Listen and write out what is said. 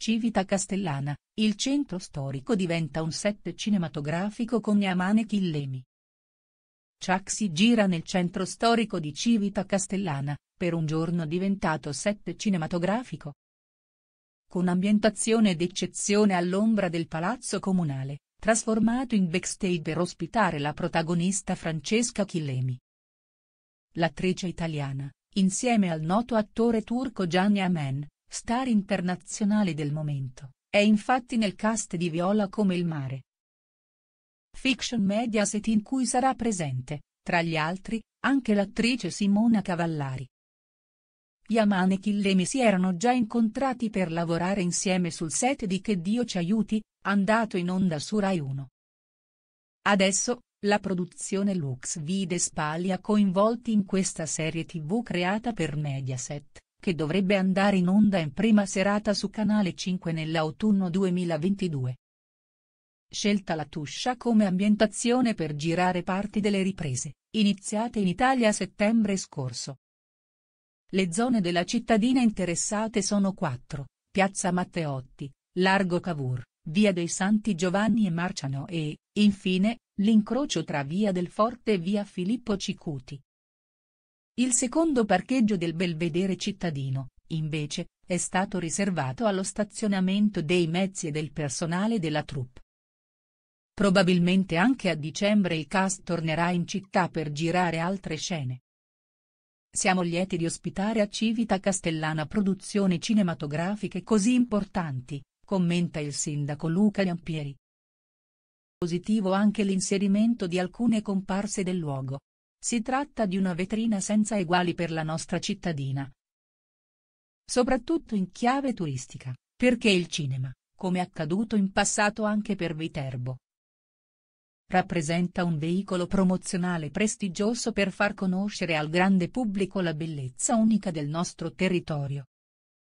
Civita Castellana, il centro storico diventa un set cinematografico con Yamane Chillemi. Chuck si gira nel centro storico di Civita Castellana, per un giorno diventato set cinematografico. Con ambientazione d'eccezione all'ombra del palazzo comunale, trasformato in backstage per ospitare la protagonista Francesca Chillemi. L'attrice italiana, insieme al noto attore turco Gianni Amen, star internazionale del momento, è infatti nel cast di Viola come il mare. Fiction Mediaset in cui sarà presente, tra gli altri, anche l'attrice Simona Cavallari. Yaman e Killemi si erano già incontrati per lavorare insieme sul set di Che Dio ci aiuti, andato in onda su Rai 1. Adesso, la produzione Lux vide Spali coinvolti in questa serie tv creata per Mediaset che dovrebbe andare in onda in prima serata su Canale 5 nell'autunno 2022. Scelta la Tuscia come ambientazione per girare parti delle riprese, iniziate in Italia a settembre scorso. Le zone della cittadina interessate sono quattro, Piazza Matteotti, Largo Cavour, Via dei Santi Giovanni e Marciano e, infine, l'incrocio tra Via del Forte e Via Filippo Cicuti. Il secondo parcheggio del Belvedere cittadino, invece, è stato riservato allo stazionamento dei mezzi e del personale della troupe. Probabilmente anche a dicembre il cast tornerà in città per girare altre scene. Siamo lieti di ospitare a Civita Castellana produzioni cinematografiche così importanti, commenta il sindaco Luca Giampieri. Positivo anche l'inserimento di alcune comparse del luogo, si tratta di una vetrina senza eguali per la nostra cittadina. Soprattutto in chiave turistica, perché il cinema, come accaduto in passato anche per Viterbo, rappresenta un veicolo promozionale prestigioso per far conoscere al grande pubblico la bellezza unica del nostro territorio,